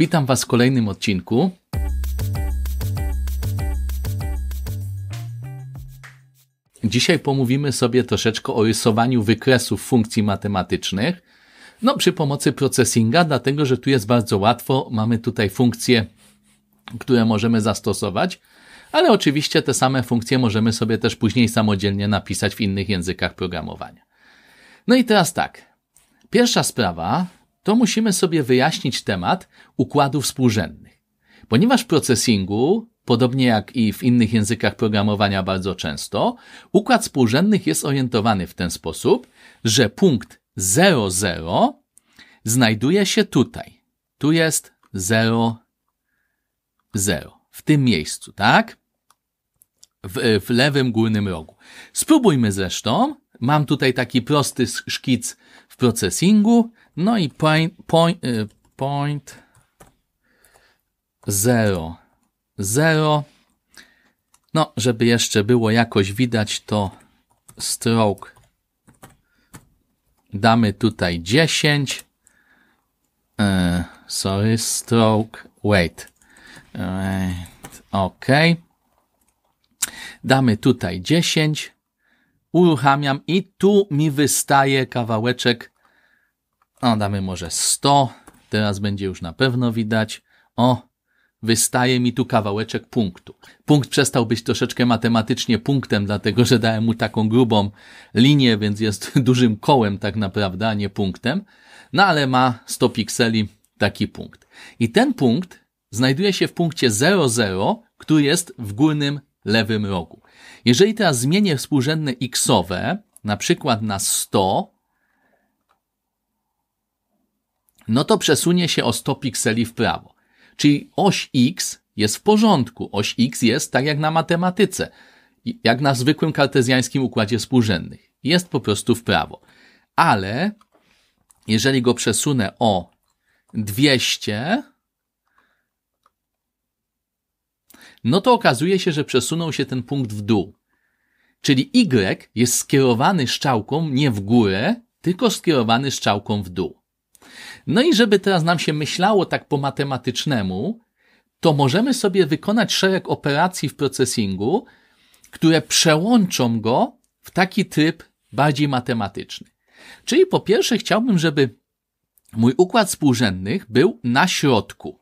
Witam Was w kolejnym odcinku. Dzisiaj pomówimy sobie troszeczkę o rysowaniu wykresów funkcji matematycznych. No, przy pomocy processinga, dlatego że tu jest bardzo łatwo. Mamy tutaj funkcje, które możemy zastosować, ale oczywiście te same funkcje możemy sobie też później samodzielnie napisać w innych językach programowania. No i teraz tak. Pierwsza sprawa, to musimy sobie wyjaśnić temat układów współrzędnych. Ponieważ w procesingu, podobnie jak i w innych językach programowania bardzo często, układ współrzędnych jest orientowany w ten sposób, że punkt 00 znajduje się tutaj. Tu jest 0, 0. W tym miejscu, tak? W, w lewym górnym rogu. Spróbujmy zresztą. Mam tutaj taki prosty szkic w procesingu. No i point, y, point, point 0, 0. No, żeby jeszcze było jakoś widać, to stroke damy tutaj 10. E, sorry, stroke, wait. wait. Ok. Damy tutaj 10. Uruchamiam i tu mi wystaje kawałeczek a damy może 100. Teraz będzie już na pewno widać. O, wystaje mi tu kawałeczek punktu. Punkt przestał być troszeczkę matematycznie punktem, dlatego że dałem mu taką grubą linię, więc jest dużym kołem tak naprawdę, a nie punktem. No ale ma 100 pikseli taki punkt. I ten punkt znajduje się w punkcie 00, który jest w górnym lewym rogu. Jeżeli teraz zmienię współrzędne xowe, na przykład na 100, no to przesunie się o 100 pikseli w prawo. Czyli oś X jest w porządku. Oś X jest tak jak na matematyce, jak na zwykłym kartezjańskim układzie współrzędnych. Jest po prostu w prawo. Ale jeżeli go przesunę o 200, no to okazuje się, że przesunął się ten punkt w dół. Czyli Y jest skierowany szczałką nie w górę, tylko skierowany szczałką w dół. No i żeby teraz nam się myślało tak po matematycznemu, to możemy sobie wykonać szereg operacji w procesingu, które przełączą go w taki tryb bardziej matematyczny. Czyli po pierwsze chciałbym, żeby mój układ współrzędnych był na środku.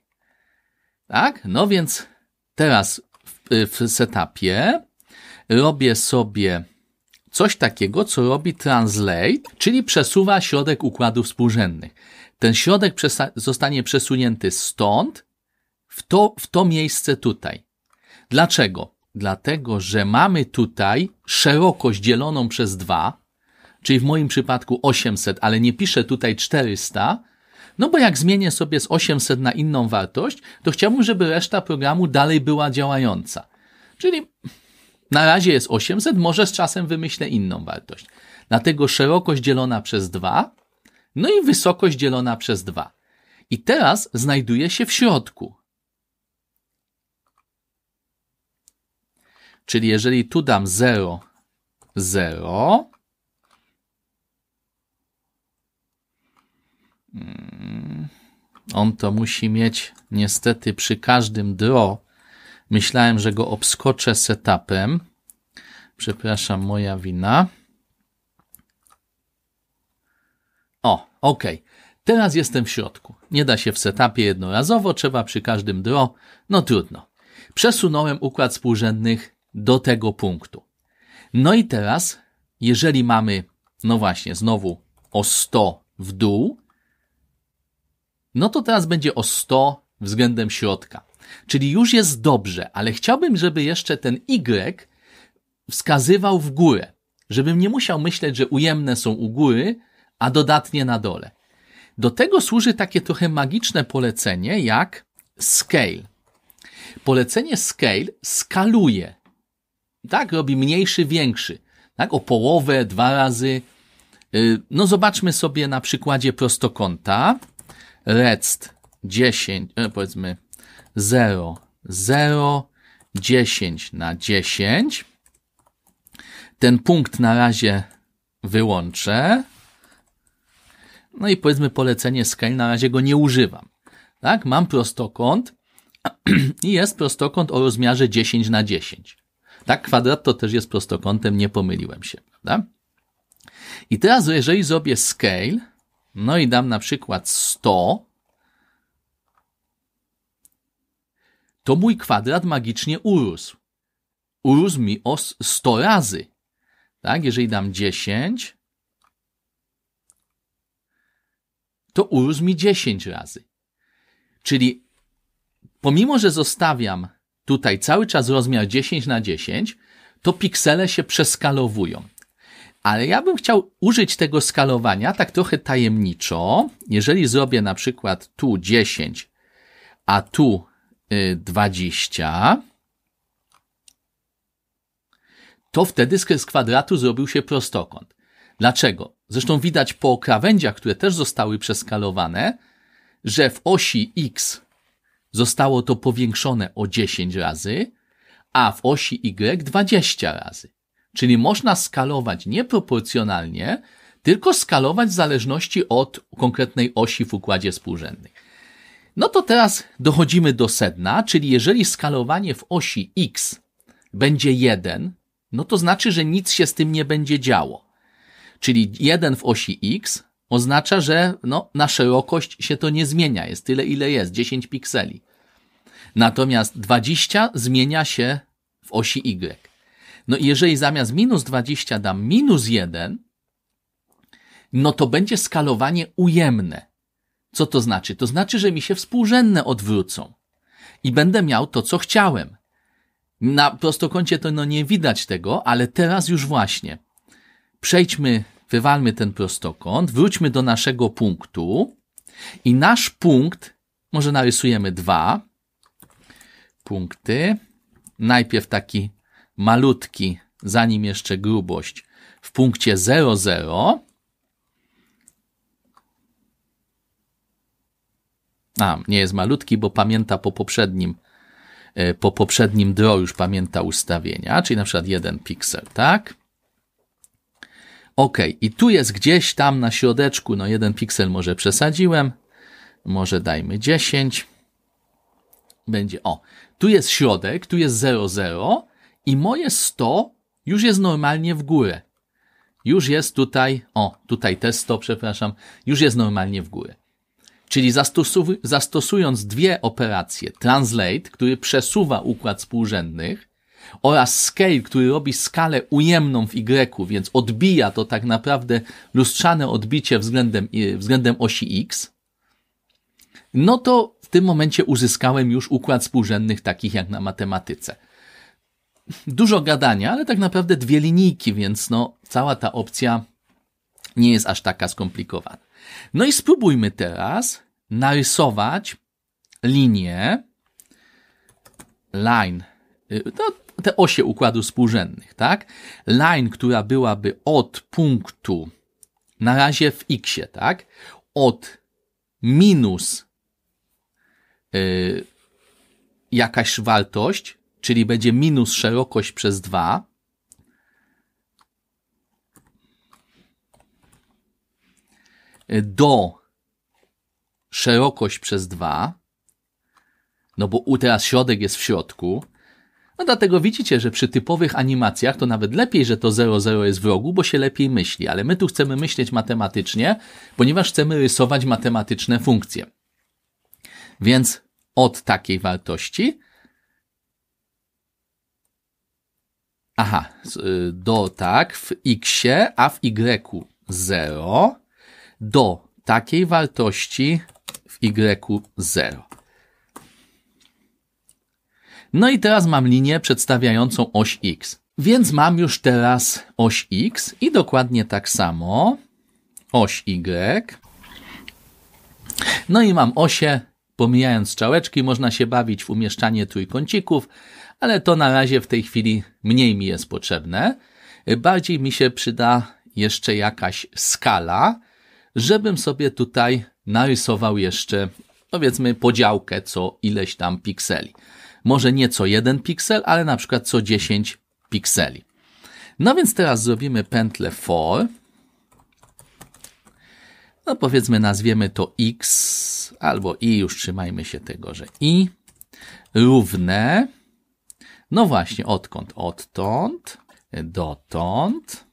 Tak? No więc teraz w, y, w setupie robię sobie coś takiego, co robi translate, czyli przesuwa środek układów współrzędnych. Ten środek zostanie przesunięty stąd w to, w to miejsce tutaj. Dlaczego? Dlatego, że mamy tutaj szerokość dzieloną przez 2, czyli w moim przypadku 800, ale nie piszę tutaj 400, no bo jak zmienię sobie z 800 na inną wartość, to chciałbym, żeby reszta programu dalej była działająca. Czyli na razie jest 800, może z czasem wymyślę inną wartość. Dlatego szerokość dzielona przez 2 no i wysokość dzielona przez 2. I teraz znajduje się w środku. Czyli jeżeli tu dam 0, 0, mm, on to musi mieć niestety przy każdym draw. Myślałem, że go obskoczę setupem. Przepraszam, moja wina. O, ok. Teraz jestem w środku. Nie da się w setupie jednorazowo, trzeba przy każdym dro. No trudno. Przesunąłem układ współrzędnych do tego punktu. No i teraz, jeżeli mamy, no właśnie, znowu o 100 w dół, no to teraz będzie o 100 względem środka. Czyli już jest dobrze, ale chciałbym, żeby jeszcze ten Y wskazywał w górę. Żebym nie musiał myśleć, że ujemne są u góry, a dodatnie na dole. Do tego służy takie trochę magiczne polecenie jak scale. Polecenie scale skaluje. Tak, robi mniejszy, większy. Tak, o połowę, dwa razy. Y, no zobaczmy sobie na przykładzie prostokąta. Rest 10, e, powiedzmy 0, 0, 10 na 10. Ten punkt na razie wyłączę. No i powiedzmy polecenie scale, na razie go nie używam. Tak? Mam prostokąt i jest prostokąt o rozmiarze 10 na 10. Tak, kwadrat to też jest prostokątem, nie pomyliłem się, prawda? I teraz, jeżeli zrobię scale, no i dam na przykład 100, to mój kwadrat magicznie urósł. Urósł mi o 100 razy. Tak, jeżeli dam 10, to urósł mi 10 razy. Czyli pomimo, że zostawiam tutaj cały czas rozmiar 10 na 10, to piksele się przeskalowują. Ale ja bym chciał użyć tego skalowania tak trochę tajemniczo. Jeżeli zrobię na przykład tu 10, a tu 20, y, to wtedy z kwadratu zrobił się prostokąt. Dlaczego? Zresztą widać po krawędziach, które też zostały przeskalowane, że w osi X zostało to powiększone o 10 razy, a w osi Y 20 razy. Czyli można skalować nieproporcjonalnie, tylko skalować w zależności od konkretnej osi w układzie współrzędnym. No to teraz dochodzimy do sedna, czyli jeżeli skalowanie w osi x będzie 1, no to znaczy, że nic się z tym nie będzie działo. Czyli 1 w osi X oznacza, że no, na szerokość się to nie zmienia. Jest tyle, ile jest, 10 pikseli. Natomiast 20 zmienia się w osi Y. No i jeżeli zamiast minus 20 dam minus 1, no to będzie skalowanie ujemne. Co to znaczy? To znaczy, że mi się współrzędne odwrócą i będę miał to, co chciałem. Na prostokącie to no nie widać tego, ale teraz już właśnie. Przejdźmy, wywalmy ten prostokąt, wróćmy do naszego punktu i nasz punkt, może narysujemy dwa punkty. Najpierw taki malutki, zanim jeszcze grubość, w punkcie 00. A, nie jest malutki, bo pamięta po poprzednim, e, po poprzednim draw już pamięta ustawienia, czyli na przykład jeden piksel, tak? OK, i tu jest gdzieś tam na środeczku, no jeden piksel może przesadziłem, może dajmy 10. Będzie, o, tu jest środek, tu jest 00 i moje 100 już jest normalnie w górę. Już jest tutaj, o, tutaj też 100, przepraszam, już jest normalnie w górę. Czyli zastosuj, zastosując dwie operacje, translate, który przesuwa układ współrzędnych, oraz scale, który robi skalę ujemną w Y, więc odbija to tak naprawdę lustrzane odbicie względem, y, względem osi X, no to w tym momencie uzyskałem już układ współrzędnych takich jak na matematyce. Dużo gadania, ale tak naprawdę dwie linijki, więc no, cała ta opcja nie jest aż taka skomplikowana. No i spróbujmy teraz narysować linię line. To y, no, te osie układu współrzędnych, tak? Line, która byłaby od punktu, na razie w x, tak? Od minus yy, jakaś wartość, czyli będzie minus szerokość przez 2, do szerokość przez 2, no bo u teraz środek jest w środku, no dlatego widzicie, że przy typowych animacjach to nawet lepiej, że to 0,0 jest w rogu, bo się lepiej myśli, ale my tu chcemy myśleć matematycznie, ponieważ chcemy rysować matematyczne funkcje. Więc od takiej wartości Aha, y, do tak w x, a w y 0 do takiej wartości w y 0. No i teraz mam linię przedstawiającą oś X. Więc mam już teraz oś X i dokładnie tak samo oś Y. No i mam osie, pomijając czałeczki, można się bawić w umieszczanie trójkącików, ale to na razie w tej chwili mniej mi jest potrzebne. Bardziej mi się przyda jeszcze jakaś skala, żebym sobie tutaj narysował jeszcze, powiedzmy, podziałkę co ileś tam pikseli może nie co jeden piksel, ale na przykład co 10 pikseli. No więc teraz zrobimy pętlę for. No powiedzmy nazwiemy to x albo i, już trzymajmy się tego, że i równe. No właśnie, odkąd? Odtąd, dotąd.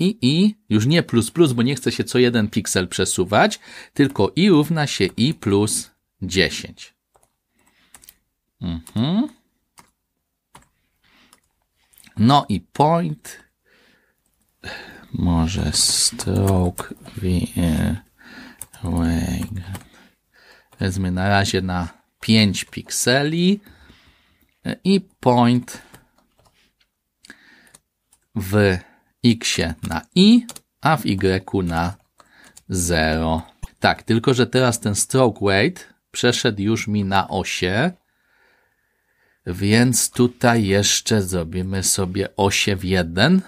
i i, już nie plus plus, bo nie chce się co jeden piksel przesuwać, tylko i równa się i plus 10. Mhm. No i point, może stroke wing. Wezmę na razie na 5 pikseli i point w x na i, a w y na 0. Tak, tylko że teraz ten stroke weight przeszedł już mi na osie, więc tutaj jeszcze zrobimy sobie osie w 1.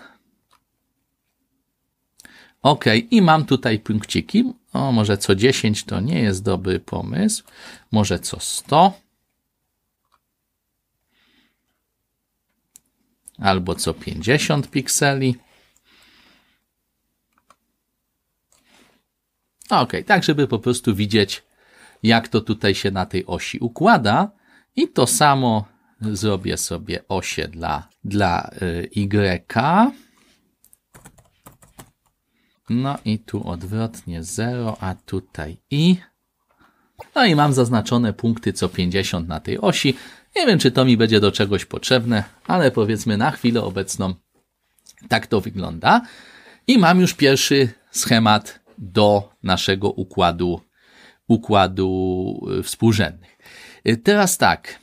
Ok, i mam tutaj punkciki. O, może co 10 to nie jest dobry pomysł. Może co 100. Albo co 50 pikseli. Ok, no okej, tak żeby po prostu widzieć, jak to tutaj się na tej osi układa. I to samo zrobię sobie osie dla, dla Y. y. No i tu odwrotnie 0, a tutaj i. No i mam zaznaczone punkty co 50 na tej osi. Nie wiem, czy to mi będzie do czegoś potrzebne, ale powiedzmy na chwilę obecną tak to wygląda. I mam już pierwszy schemat do naszego układu, układu y, współrzędnych. Y, teraz tak,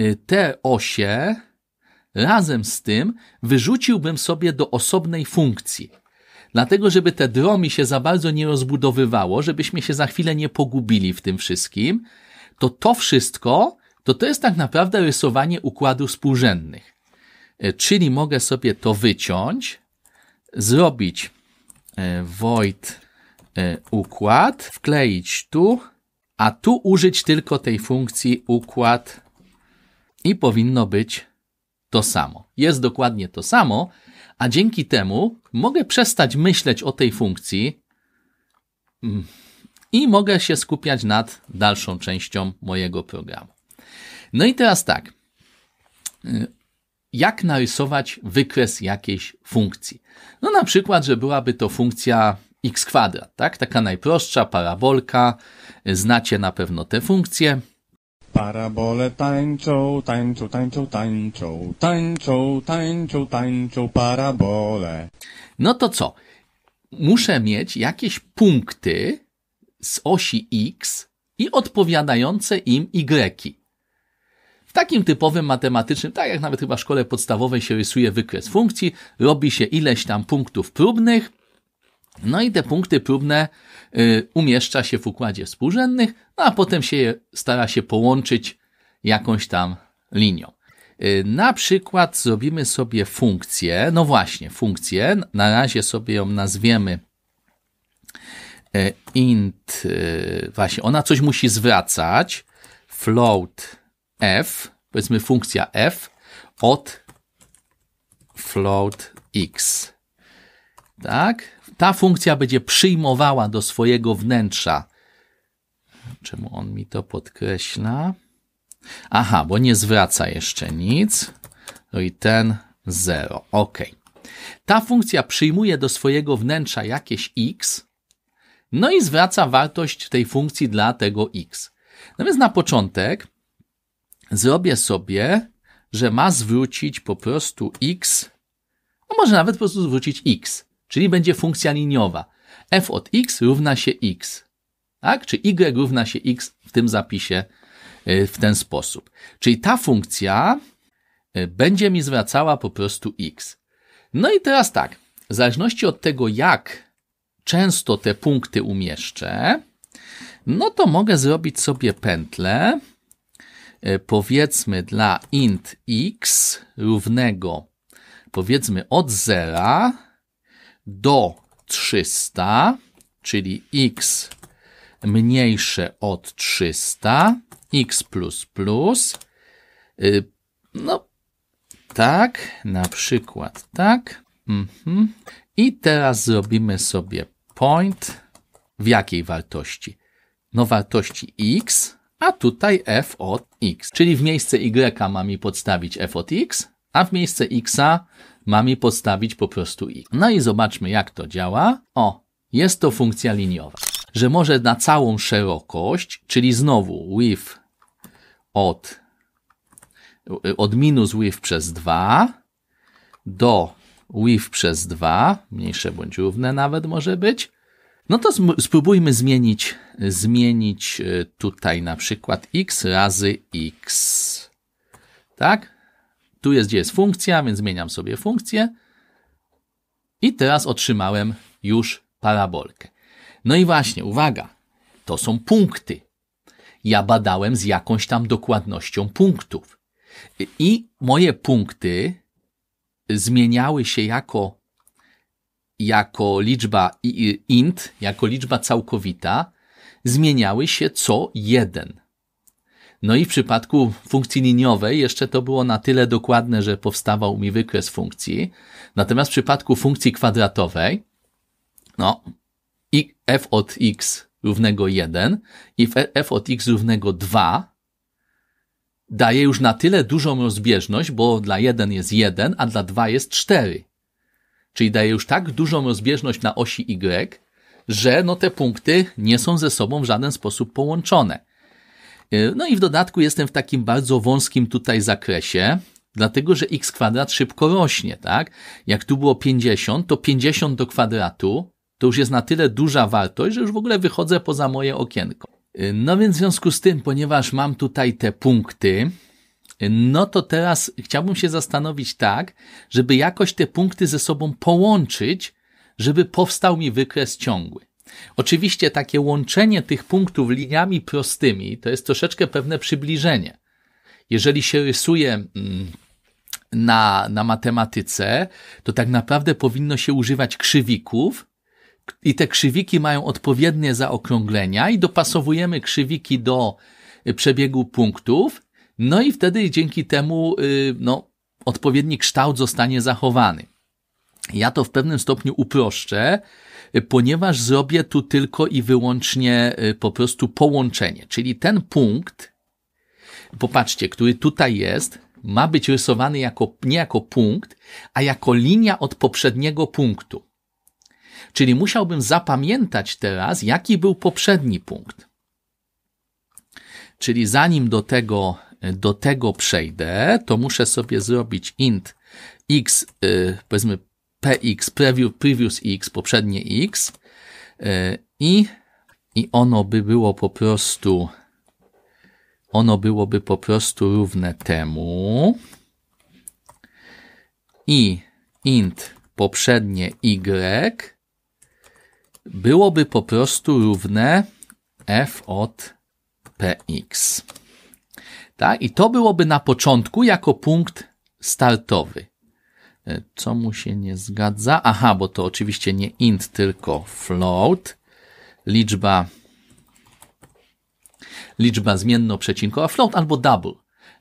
y, te osie razem z tym wyrzuciłbym sobie do osobnej funkcji. Dlatego, żeby te dromi się za bardzo nie rozbudowywało, żebyśmy się za chwilę nie pogubili w tym wszystkim, to to wszystko, to to jest tak naprawdę rysowanie układu współrzędnych. Czyli mogę sobie to wyciąć, zrobić void E, układ, wkleić tu, a tu użyć tylko tej funkcji układ i powinno być to samo. Jest dokładnie to samo, a dzięki temu mogę przestać myśleć o tej funkcji mm, i mogę się skupiać nad dalszą częścią mojego programu. No i teraz tak. E, jak narysować wykres jakiejś funkcji? No na przykład, że byłaby to funkcja x kwadrat, tak? Taka najprostsza parabolka, znacie na pewno te funkcje. Parabole tańczą, tańczą, tańczą, tańczą, tańczą, tańczą, tańczą, parabole. No to co? Muszę mieć jakieś punkty z osi x i odpowiadające im y. W takim typowym matematycznym, tak jak nawet chyba w szkole podstawowej się rysuje wykres funkcji, robi się ileś tam punktów próbnych, no i te punkty próbne y, umieszcza się w układzie współrzędnych, no a potem się je stara się połączyć jakąś tam linią. Y, na przykład zrobimy sobie funkcję, no właśnie, funkcję, na razie sobie ją nazwiemy y, int, właśnie, ona coś musi zwracać, float f, powiedzmy funkcja f od float x, tak? ta funkcja będzie przyjmowała do swojego wnętrza. Czemu on mi to podkreśla? Aha, bo nie zwraca jeszcze nic. No i ten 0. Ok. Ta funkcja przyjmuje do swojego wnętrza jakieś x, no i zwraca wartość tej funkcji dla tego x. Natomiast na początek zrobię sobie, że ma zwrócić po prostu x, no może nawet po prostu zwrócić x czyli będzie funkcja liniowa. f od x równa się x, tak? Czy y równa się x w tym zapisie y, w ten sposób. Czyli ta funkcja y, będzie mi zwracała po prostu x. No i teraz tak, w zależności od tego, jak często te punkty umieszczę, no to mogę zrobić sobie pętlę, y, powiedzmy dla int x równego, powiedzmy od zera do 300, czyli x mniejsze od 300, x plus plus, y, no tak, na przykład tak. Mhm. I teraz zrobimy sobie point w jakiej wartości? No wartości x, a tutaj f od x. Czyli w miejsce y ma mi podstawić f od x, a w miejsce x Mam jej postawić po prostu i. No i zobaczmy, jak to działa. O, jest to funkcja liniowa, że może na całą szerokość, czyli znowu width od, od minus width przez 2 do width przez 2, mniejsze bądź równe nawet może być. No to spróbujmy zmienić, zmienić y, tutaj na przykład x razy x. Tak? Tu jest, gdzie jest funkcja, więc zmieniam sobie funkcję. I teraz otrzymałem już parabolkę. No i właśnie, uwaga, to są punkty. Ja badałem z jakąś tam dokładnością punktów. I moje punkty zmieniały się jako, jako liczba int, jako liczba całkowita, zmieniały się co jeden. No i w przypadku funkcji liniowej jeszcze to było na tyle dokładne, że powstawał mi wykres funkcji. Natomiast w przypadku funkcji kwadratowej, no, f od x równego 1 i f od x równego 2 daje już na tyle dużą rozbieżność, bo dla 1 jest 1, a dla 2 jest 4. Czyli daje już tak dużą rozbieżność na osi y, że no te punkty nie są ze sobą w żaden sposób połączone. E, no i w dodatku jestem w takim bardzo wąskim tutaj zakresie, dlatego że x kwadrat szybko rośnie, tak? Jak tu było 50, to 50 do kwadratu to już jest na tyle duża wartość, że już w ogóle wychodzę poza moje okienko. E, no więc w związku z tym, ponieważ mam tutaj te punkty, e, no to teraz chciałbym się zastanowić tak, żeby jakoś te punkty ze sobą połączyć, żeby powstał mi wykres ciągły. Oczywiście takie łączenie tych punktów liniami prostymi to jest troszeczkę pewne przybliżenie. Jeżeli się rysuje mm, na, na matematyce, to tak naprawdę powinno się używać krzywików, i te krzywiki mają odpowiednie zaokrąglenia i dopasowujemy krzywiki do y, przebiegu punktów, no i wtedy dzięki temu y, no, odpowiedni kształt zostanie zachowany. Ja to w pewnym stopniu uproszczę Y, ponieważ zrobię tu tylko i wyłącznie y, po prostu połączenie. Czyli ten punkt, popatrzcie, który tutaj jest, ma być rysowany jako, nie jako punkt, a jako linia od poprzedniego punktu. Czyli musiałbym zapamiętać teraz, jaki był poprzedni punkt. Czyli zanim do tego, y, do tego przejdę, to muszę sobie zrobić int x, powiedzmy, PX, preview, Previous X, poprzednie X e, i, i ono by było po prostu ono byłoby po prostu równe temu i int poprzednie y byłoby po prostu równe f od px. Tak? I to byłoby na początku jako punkt startowy. E, co mu się nie zgadza? Aha, bo to oczywiście nie int, tylko float. Liczba liczba zmienno-przecinkowa, float albo double.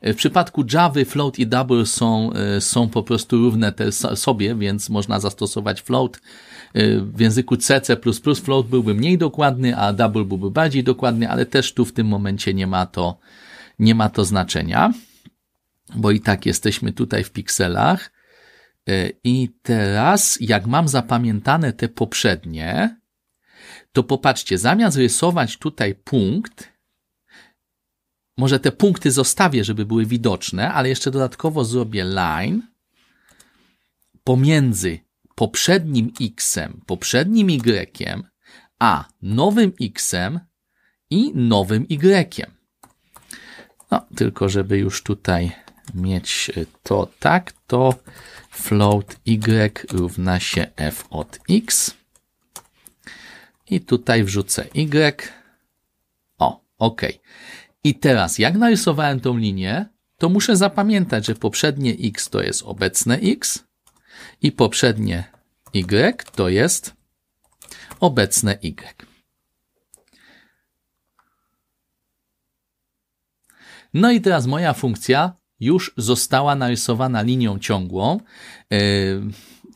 E, w przypadku Java float i double są, e, są po prostu równe te sobie, więc można zastosować float. W języku C, C++ float byłby mniej dokładny, a double byłby bardziej dokładny, ale też tu w tym momencie nie ma to, nie ma to znaczenia, bo i tak jesteśmy tutaj w pikselach. E, I teraz, jak mam zapamiętane te poprzednie, to popatrzcie, zamiast rysować tutaj punkt, może te punkty zostawię, żeby były widoczne, ale jeszcze dodatkowo zrobię line pomiędzy poprzednim xem, poprzednim y, a nowym xem i nowym y. No, tylko żeby już tutaj mieć e, to tak, to float y równa się f od x. I tutaj wrzucę y. O, ok. I teraz, jak narysowałem tą linię, to muszę zapamiętać, że poprzednie x to jest obecne x i poprzednie y to jest obecne y. No i teraz moja funkcja już została narysowana linią ciągłą. E,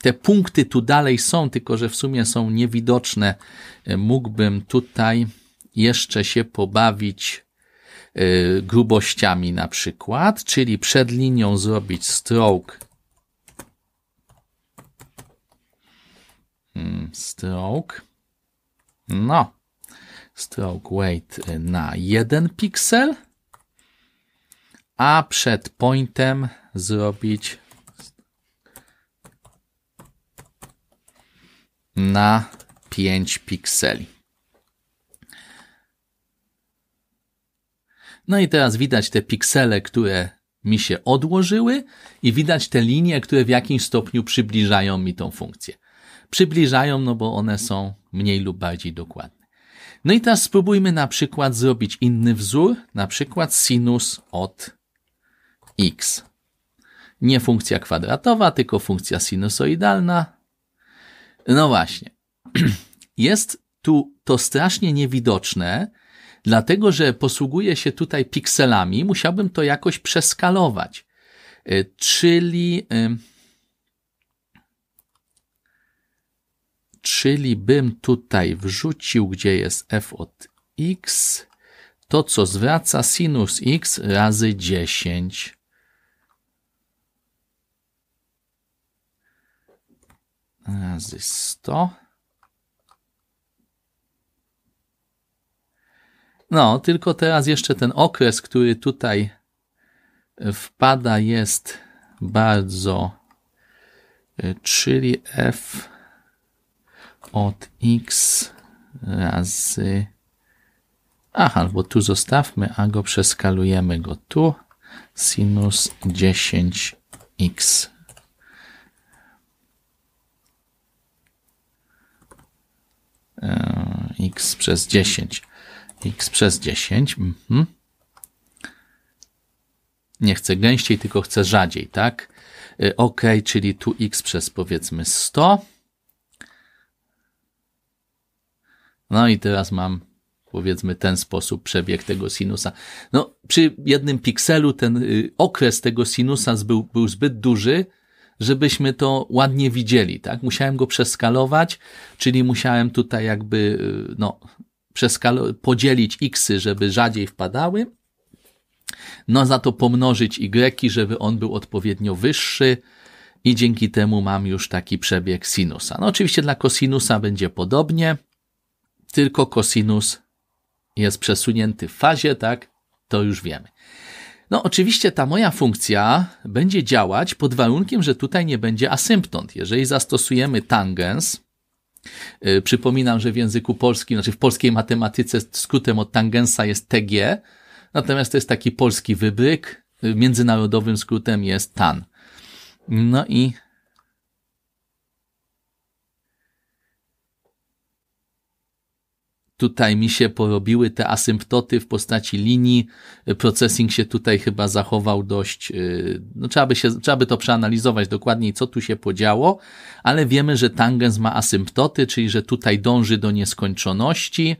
te punkty tu dalej są, tylko że w sumie są niewidoczne. E, mógłbym tutaj jeszcze się pobawić e, grubościami na przykład, czyli przed linią zrobić stroke hmm, stroke no stroke weight na jeden piksel a przed pointem zrobić na 5 pikseli. No i teraz widać te piksele, które mi się odłożyły i widać te linie, które w jakimś stopniu przybliżają mi tą funkcję. Przybliżają, no bo one są mniej lub bardziej dokładne. No i teraz spróbujmy na przykład zrobić inny wzór, na przykład sinus od x. Nie funkcja kwadratowa, tylko funkcja sinusoidalna. No właśnie. Jest tu to strasznie niewidoczne, dlatego że posługuję się tutaj pikselami, musiałbym to jakoś przeskalować. E, czyli. Czyli bym tutaj wrzucił, gdzie jest f od x, to co zwraca sinus x razy 10. razy 100. No, tylko teraz jeszcze ten okres, który tutaj wpada jest bardzo, y, czyli f od x razy Aha, albo tu zostawmy, a go przeskalujemy go tu. Sinus 10x x przez 10. x przez 10. Mhm. Nie chcę gęściej, tylko chcę rzadziej, tak? Y, OK, czyli tu x przez powiedzmy 100. No i teraz mam powiedzmy ten sposób przebieg tego sinusa. No, przy jednym pikselu ten y, okres tego sinusa był, był zbyt duży, żebyśmy to ładnie widzieli, tak? Musiałem go przeskalować, czyli musiałem tutaj jakby, y, no, podzielić xy, żeby rzadziej wpadały, no za to pomnożyć y, żeby on był odpowiednio wyższy, i dzięki temu mam już taki przebieg sinusa. No oczywiście dla kosinusa będzie podobnie, tylko kosinus jest przesunięty w fazie, tak? To już wiemy. No, oczywiście ta moja funkcja będzie działać pod warunkiem, że tutaj nie będzie asymptot. Jeżeli zastosujemy tangens, yy, przypominam, że w języku polskim, znaczy w polskiej matematyce skrótem od tangensa jest TG, natomiast to jest taki polski wybryk, y, międzynarodowym skrótem jest TAN. No i tutaj mi się porobiły te asymptoty w postaci linii. Processing się tutaj chyba zachował dość, y, no trzeba by, się, trzeba by to przeanalizować dokładniej, co tu się podziało, ale wiemy, że tangens ma asymptoty, czyli że tutaj dąży do nieskończoności,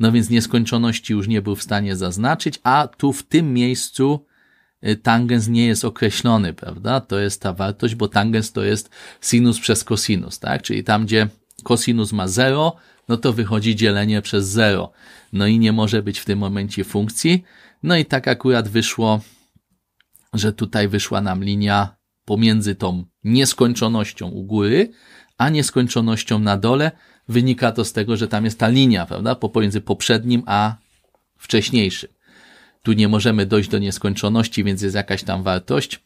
no więc nieskończoności już nie był w stanie zaznaczyć, a tu w tym miejscu y, tangens nie jest określony, prawda? To jest ta wartość, bo tangens to jest sinus przez kosinus, tak? Czyli tam, gdzie kosinus ma 0, no to wychodzi dzielenie przez 0. No i nie może być w tym momencie funkcji. No i tak akurat wyszło, że tutaj wyszła nam linia pomiędzy tą nieskończonością u góry, a nieskończonością na dole. Wynika to z tego, że tam jest ta linia, prawda, pomiędzy poprzednim a wcześniejszym. Tu nie możemy dojść do nieskończoności, więc jest jakaś tam wartość.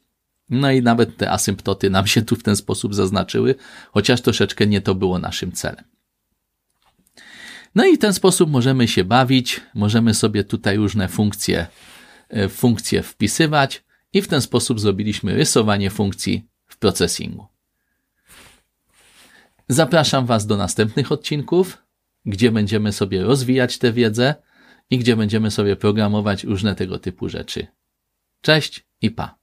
No i nawet te asymptoty nam się tu w ten sposób zaznaczyły, chociaż troszeczkę nie to było naszym celem. No i w ten sposób możemy się bawić, możemy sobie tutaj różne funkcje, e, funkcje wpisywać i w ten sposób zrobiliśmy rysowanie funkcji w procesingu. Zapraszam Was do następnych odcinków, gdzie będziemy sobie rozwijać tę wiedzę i gdzie będziemy sobie programować różne tego typu rzeczy. Cześć i pa!